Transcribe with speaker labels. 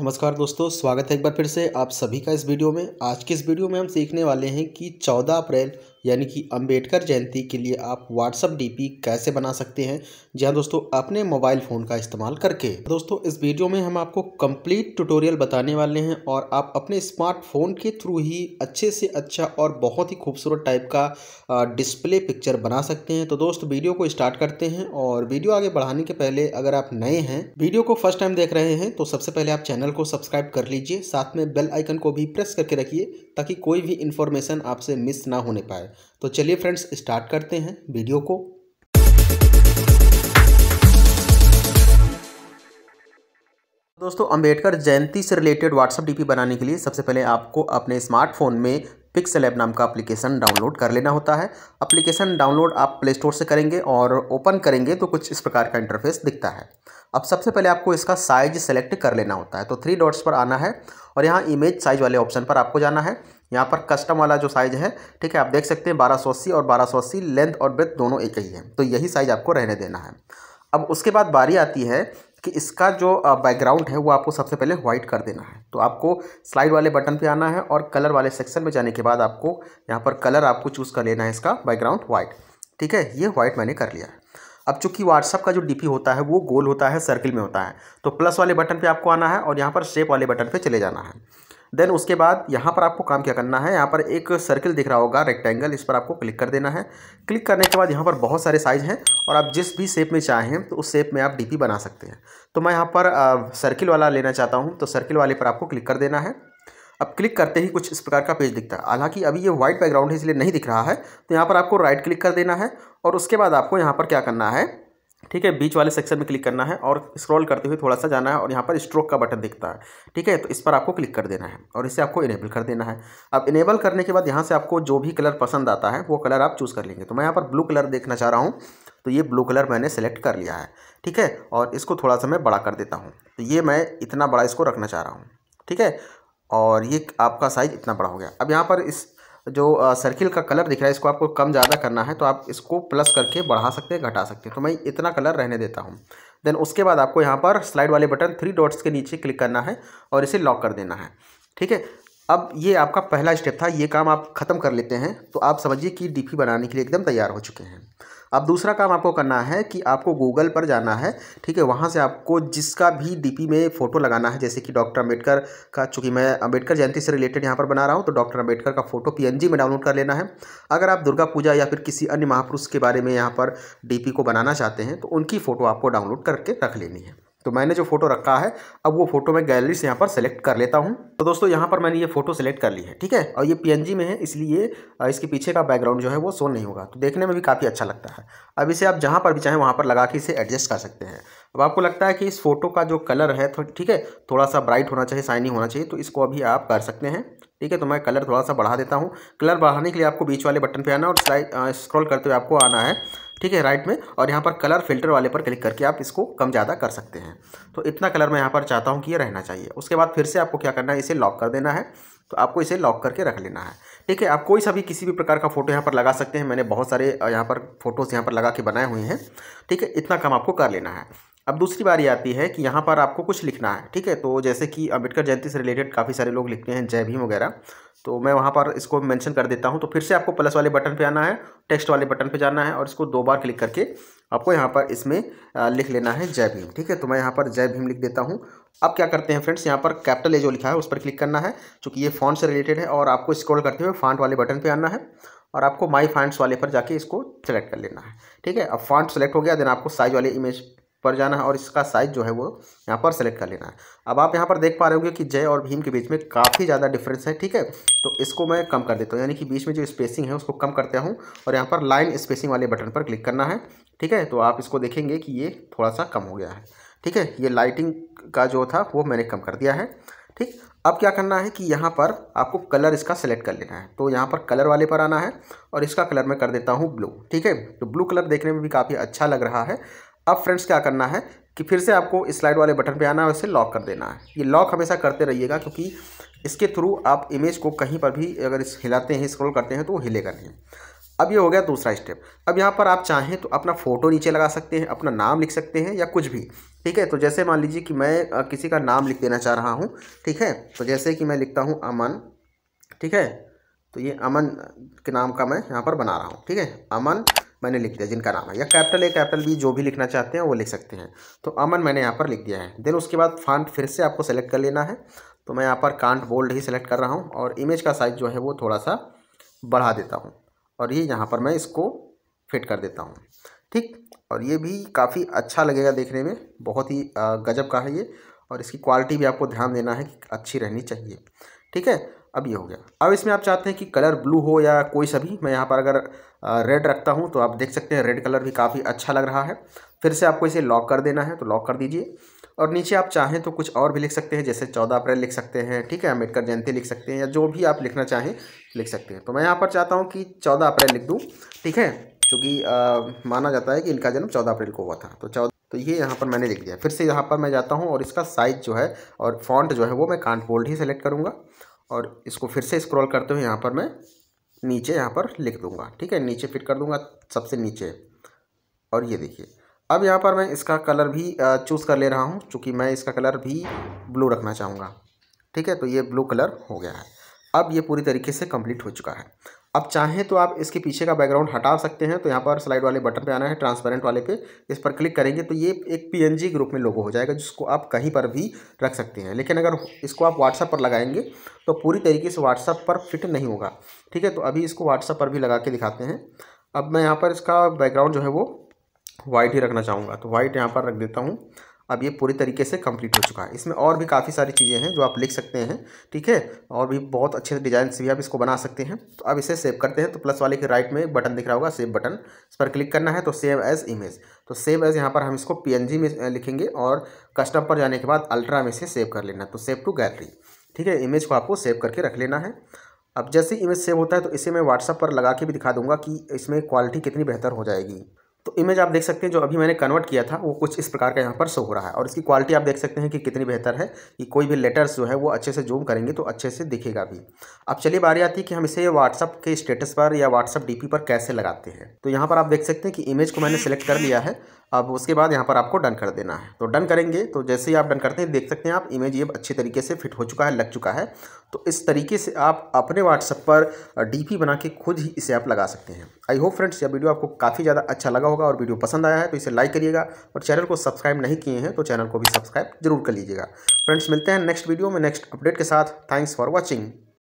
Speaker 1: नमस्कार दोस्तों स्वागत है एक बार फिर से आप सभी का इस वीडियो में आज की इस वीडियो में हम सीखने वाले हैं कि 14 अप्रैल यानी कि अंबेडकर जयंती के लिए आप व्हाट्सअप डीपी कैसे बना सकते हैं जी हाँ दोस्तों अपने मोबाइल फ़ोन का इस्तेमाल करके दोस्तों इस वीडियो में हम आपको कंप्लीट ट्यूटोरियल बताने वाले हैं और आप अपने स्मार्टफोन के थ्रू ही अच्छे से अच्छा और बहुत ही खूबसूरत टाइप का डिस्प्ले पिक्चर बना सकते हैं तो दोस्त वीडियो को स्टार्ट करते हैं और वीडियो आगे बढ़ाने के पहले अगर आप नए हैं वीडियो को फर्स्ट टाइम देख रहे हैं तो सबसे पहले आप चैनल को सब्सक्राइब कर लीजिए साथ में बेल आइकन को भी प्रेस करके रखिए ताकि कोई भी इन्फॉर्मेशन आपसे मिस ना होने पाए तो चलिए फ्रेंड्स स्टार्ट करते हैं वीडियो को दोस्तों अंबेडकर जयंती से रिलेटेड व्हाट्सअप डीपी बनाने के लिए सबसे पहले आपको अपने स्मार्टफोन में पिक्सल ऐप नाम का एप्लीकेशन डाउनलोड कर लेना होता है एप्लीकेशन डाउनलोड आप प्ले स्टोर से करेंगे और ओपन करेंगे तो कुछ इस प्रकार का इंटरफेस दिखता है अब सबसे पहले आपको इसका साइज सेलेक्ट कर लेना होता है तो थ्री डॉट्स पर आना है और यहाँ इमेज साइज वाले ऑप्शन पर आपको जाना है यहाँ पर कस्टम वाला जो साइज़ है ठीक है आप देख सकते हैं बारह और बारह लेंथ और ब्रेथ दोनों एक ही है तो यही साइज़ आपको रहने देना है अब उसके बाद बारी आती है कि इसका जो बैकग्राउंड है वो आपको सबसे पहले वाइट कर देना है तो आपको स्लाइड वाले बटन पे आना है और कलर वाले सेक्शन में जाने के बाद आपको यहाँ पर कलर आपको चूज़ कर लेना है इसका बैकग्राउंड वाइट ठीक है ये वाइट मैंने कर लिया है अब चूंकि व्हाट्सअप का जो डीपी होता है वो गोल होता है सर्किल में होता है तो प्लस वाले बटन पर आपको आना है और यहाँ पर शेप वाले बटन पर चले जाना है देन उसके बाद यहाँ पर आपको काम क्या करना है यहाँ पर एक सर्किल दिख रहा होगा रेक्टेंगल इस पर आपको क्लिक कर देना है क्लिक करने के बाद यहाँ पर बहुत सारे साइज़ हैं और आप जिस भी शेप में चाहें तो उस शेप में आप डीपी बना सकते हैं तो मैं यहाँ पर सर्किल वाला लेना चाहता हूँ तो सर्किल वाले पर आपको क्लिक कर देना है अब क्लिक करते ही कुछ इस प्रकार का पेज दिखता है हालांकि अभी ये व्हाइट बैकग्राउंड है इसलिए नहीं दिख रहा है तो यहाँ पर आपको राइट क्लिक कर देना है और उसके बाद आपको यहाँ पर क्या करना है ठीक है बीच वाले सेक्शन में क्लिक करना है और स्क्रॉल करते हुए थोड़ा सा जाना है और यहाँ पर स्ट्रोक का बटन दिखता है ठीक है तो इस पर आपको क्लिक कर देना है और इसे आपको इनेबल कर देना है अब इनेबल करने के बाद यहाँ से आपको जो भी कलर पसंद आता है वो कलर आप चूज़ कर लेंगे तो मैं यहाँ पर ब्लू कलर देखना चाह रहा हूँ तो ये ब्लू कलर मैंने सेलेक्ट कर लिया है ठीक है और इसको थोड़ा सा मैं बड़ा कर देता हूँ तो ये मैं इतना बड़ा इसको रखना चाह रहा हूँ ठीक है और ये आपका साइज़ इतना बड़ा हो गया अब यहाँ पर इस जो सर्किल का कलर दिख रहा है इसको आपको कम ज़्यादा करना है तो आप इसको प्लस करके बढ़ा सकते हैं घटा सकते हैं तो मैं इतना कलर रहने देता हूँ देन उसके बाद आपको यहाँ पर स्लाइड वाले बटन थ्री डॉट्स के नीचे क्लिक करना है और इसे लॉक कर देना है ठीक है अब ये आपका पहला स्टेप था ये काम आप ख़त्म कर लेते हैं तो आप समझिए कि डीपी बनाने के लिए एकदम तैयार हो चुके हैं अब दूसरा काम आपको करना है कि आपको गूगल पर जाना है ठीक है वहाँ से आपको जिसका भी डीपी में फ़ोटो लगाना है जैसे कि डॉक्टर अम्बेडकर का चूँकि मैं अम्बेडकर जयंती से रिलेटेड यहाँ पर बना रहा हूँ तो डॉक्टर अम्बेडकर का फ़ोटो पीएनजी में डाउनलोड कर लेना है अगर आप दुर्गा पूजा या फिर किसी अन्य महापुरुष के बारे में यहाँ पर डी को बनाना चाहते हैं तो उनकी फ़ोटो आपको डाउनलोड करके रख लेनी है तो मैंने जो फोटो रखा है अब वो फोटो मैं गैलरी से यहाँ पर सेलेक्ट कर लेता हूँ तो दोस्तों यहाँ पर मैंने ये फोटो सेलेक्ट कर ली है ठीक है और ये पीएनजी में है इसलिए इसके पीछे का बैकग्राउंड जो है वो सो नहीं होगा तो देखने में भी काफ़ी अच्छा लगता है अब इसे आप जहाँ पर भी चाहें वहाँ पर लगा के इसे एडजस्ट कर सकते हैं अब आपको लगता है कि इस फोटो का जो कलर है तो ठीक है थोड़ा सा ब्राइट होना चाहिए साइनिंग होना चाहिए तो इसको अभी आप कर सकते हैं ठीक है तो मैं कलर थोड़ा सा बढ़ा देता हूँ कलर बढ़ाने के लिए आपको बीच वाले बटन पर आना और स्लाइड स्क्रॉल करते हुए आपको आना है ठीक है राइट में और यहाँ पर कलर फिल्टर वाले पर क्लिक करके आप इसको कम ज़्यादा कर सकते हैं तो इतना कलर मैं यहाँ पर चाहता हूँ कि ये रहना चाहिए उसके बाद फिर से आपको क्या करना है इसे लॉक कर देना है तो आपको इसे लॉक करके रख लेना है ठीक है आप कोई सा भी किसी भी प्रकार का फ़ोटो यहाँ पर लगा सकते हैं मैंने बहुत सारे यहाँ पर फ़ोटोज़ यहाँ पर लगा के बनाए हुए हैं ठीक है इतना काम आपको कर लेना है अब दूसरी बारी आती है कि यहाँ पर आपको कुछ लिखना है ठीक है तो जैसे कि अम्बेडकर जयंती से रिलेटेड काफ़ी सारे लोग लिखते हैं जय भीम वगैरह तो मैं वहाँ पर इसको मेंशन कर देता हूँ तो फिर से आपको प्लस वाले बटन पे आना है टेक्स्ट वाले बटन पे जाना है और इसको दो बार क्लिक करके आपको यहाँ पर इसमें लिख लेना है जय भीम ठीक है तो मैं यहाँ पर जय भीम लिख देता हूँ अब क्या करते हैं फ्रेंड्स यहाँ पर कैपिटल ए जो लिखा है उस पर क्लिक करना है चूँकि ये फॉन्ट से रिलेटेड है और आपको स्क्रॉल करते हुए फॉन्ट वाले बटन पे आना है और आपको माई फॉन्ट्स वाले पर जाके इसको सेलेक्ट कर लेना है ठीक है अब फॉन्ट सेलेक्ट हो गया देन आपको साइज वाले इमेज पर जाना है और इसका साइज़ जो है वो यहाँ पर सेलेक्ट कर लेना है अब आप यहाँ पर देख पा रहे होंगे कि जय और भीम के बीच में काफ़ी ज़्यादा डिफरेंस है ठीक है तो इसको मैं कम कर देता हूँ यानी कि बीच में जो स्पेसिंग है उसको कम करता हूँ और यहाँ पर लाइन स्पेसिंग वाले बटन पर क्लिक करना है ठीक है तो आप इसको देखेंगे कि ये थोड़ा सा कम हो गया है ठीक है ये लाइटिंग का जो था वो मैंने कम कर दिया है ठीक अब क्या करना है कि यहाँ पर आपको कलर इसका सेलेक्ट कर लेना है तो यहाँ पर कलर वाले पर आना है और इसका कलर मैं कर देता हूँ ब्लू ठीक है तो ब्लू कलर देखने में भी काफ़ी अच्छा लग रहा है अब फ्रेंड्स क्या करना है कि फिर से आपको स्लाइड वाले बटन पे आना है और इसे लॉक कर देना है ये लॉक हमेशा करते रहिएगा क्योंकि इसके थ्रू आप इमेज को कहीं पर भी अगर इस हिलाते हैं स्क्रॉल करते हैं तो वो हिलेगा नहीं अब ये हो गया दूसरा स्टेप अब यहाँ पर आप चाहें तो अपना फ़ोटो नीचे लगा सकते हैं अपना नाम लिख सकते हैं या कुछ भी ठीक है तो जैसे मान लीजिए कि मैं किसी का नाम लिख देना चाह रहा हूँ ठीक है तो जैसे कि मैं लिखता हूँ अमन ठीक है तो ये अमन के नाम का मैं यहाँ पर बना रहा हूँ ठीक है अमन मैंने लिख दिया जिनका नाम है या कैपिटल ए कैपिटल बी जो भी लिखना चाहते हैं वो लिख सकते हैं तो अमन मैंने यहाँ पर लिख दिया है देन उसके बाद फांट फिर से आपको सेलेक्ट कर लेना है तो मैं यहाँ पर कांट बोल्ड ही सेलेक्ट कर रहा हूँ और इमेज का साइज़ जो है वो थोड़ा सा बढ़ा देता हूँ और ये यहाँ पर मैं इसको फिट कर देता हूँ ठीक और ये भी काफ़ी अच्छा लगेगा देखने में बहुत ही गजब का है ये और इसकी क्वालिटी भी आपको ध्यान देना है कि अच्छी रहनी चाहिए ठीक है अब ये हो गया अब इसमें आप चाहते हैं कि कलर ब्लू हो या कोई सा भी मैं यहाँ पर अगर रेड रखता हूँ तो आप देख सकते हैं रेड कलर भी काफ़ी अच्छा लग रहा है फिर से आपको इसे लॉक कर देना है तो लॉक कर दीजिए और नीचे आप चाहें तो कुछ और भी लिख सकते हैं जैसे चौदह अप्रैल लिख सकते हैं ठीक है अम्बेडकर जयंती लिख सकते हैं या जो भी आप लिखना चाहें लिख सकते हैं तो मैं यहाँ पर चाहता हूँ कि चौदह अप्रैल लिख दूँ ठीक है क्योंकि माना जाता है कि इनका जन्म चौदह अप्रैल को हुआ था तो चौदह तो ये यहाँ पर मैंने लिख दिया फिर से यहाँ पर मैं जाता हूँ और इसका साइज़ जो है और फॉन्ट जो है वो मैं कांट बोल्ड ही सेलेक्ट करूँगा और इसको फिर से स्क्रॉल करते हुए यहाँ पर मैं नीचे यहाँ पर लिख दूँगा ठीक है नीचे फिट कर दूँगा सबसे नीचे और ये देखिए अब यहाँ पर मैं इसका कलर भी चूज़ कर ले रहा हूँ चूँकि मैं इसका कलर भी ब्लू रखना चाहूँगा ठीक है तो ये ब्लू कलर हो गया है अब ये पूरी तरीके से कंप्लीट हो चुका है अब चाहें तो आप इसके पीछे का बैकग्राउंड हटा सकते हैं तो यहाँ पर स्लाइड वाले बटन पे आना है ट्रांसपेरेंट वाले पे इस पर क्लिक करेंगे तो ये एक पीएनजी ग्रुप में लोगो हो जाएगा जिसको आप कहीं पर भी रख सकते हैं लेकिन अगर इसको आप व्हाट्सअप पर लगाएंगे तो पूरी तरीके से व्हाट्सअप पर फिट नहीं होगा ठीक है तो अभी इसको व्हाट्सअप पर भी लगा के दिखाते हैं अब मैं यहाँ पर इसका बैकग्राउंड जो है वो वाइट ही रखना चाहूँगा तो वाइट यहाँ पर रख देता हूँ अब ये पूरी तरीके से कंप्लीट हो चुका है इसमें और भी काफ़ी सारी चीज़ें हैं जो आप लिख सकते हैं ठीक है और भी बहुत अच्छे डिज़ाइन से भी आप इसको बना सकते हैं तो अब इसे सेव करते हैं तो प्लस वाले के राइट में एक बटन दिख रहा होगा सेव बटन इस पर क्लिक करना है तो सेव एज इमेज तो सेव एज यहाँ पर हम इसको पी में लिखेंगे और कस्टम पर जाने के बाद अल्ट्रा में इसे सेव कर लेना तो सेव टू गैलरी ठीक है इमेज को आपको सेव करके रख लेना है अब जैसे इमेज सेव होता है तो इसे मैं व्हाट्सअप पर लगा के भी दिखा दूंगा कि इसमें क्वालिटी कितनी बेहतर हो जाएगी तो इमेज आप देख सकते हैं जो अभी मैंने कन्वर्ट किया था वो कुछ इस प्रकार का यहाँ पर शो हो रहा है और इसकी क्वालिटी आप देख सकते हैं कि कितनी बेहतर है कि कोई भी लेटर्स जो है वो अच्छे से जूम करेंगे तो अच्छे से दिखेगा भी अब चलिए बारी आती है कि हम इसे व्हाट्सअप के स्टेटस पर या व्हाट्सअप डी पर कैसे लगाते हैं तो यहाँ पर आप देख सकते हैं कि इमेज को मैंने सेलेक्ट कर लिया है अब उसके बाद यहाँ पर आपको डन कर देना है तो डन करेंगे तो जैसे ही आप डन करते हैं देख सकते हैं आप इमेज ये अच्छे तरीके से फिट हो चुका है लग चुका है तो इस तरीके से आप अपने व्हाट्सअप पर डी बना के खुद ही इसे आप लगा सकते हैं आई होप फ्रेंड्स यह वीडियो आपको काफ़ी ज़्यादा अच्छा लगा होगा और वीडियो पसंद आया है तो इसे लाइक करिएगा और चैनल को सब्सक्राइब नहीं किए हैं तो चैनल को भी सब्सक्राइब जरूर कर लीजिएगा फ्रेंड्स मिलते हैं नेक्स्ट वीडियो में नेक्स्ट अपडेट के साथ थैंक्स फॉर वॉचिंग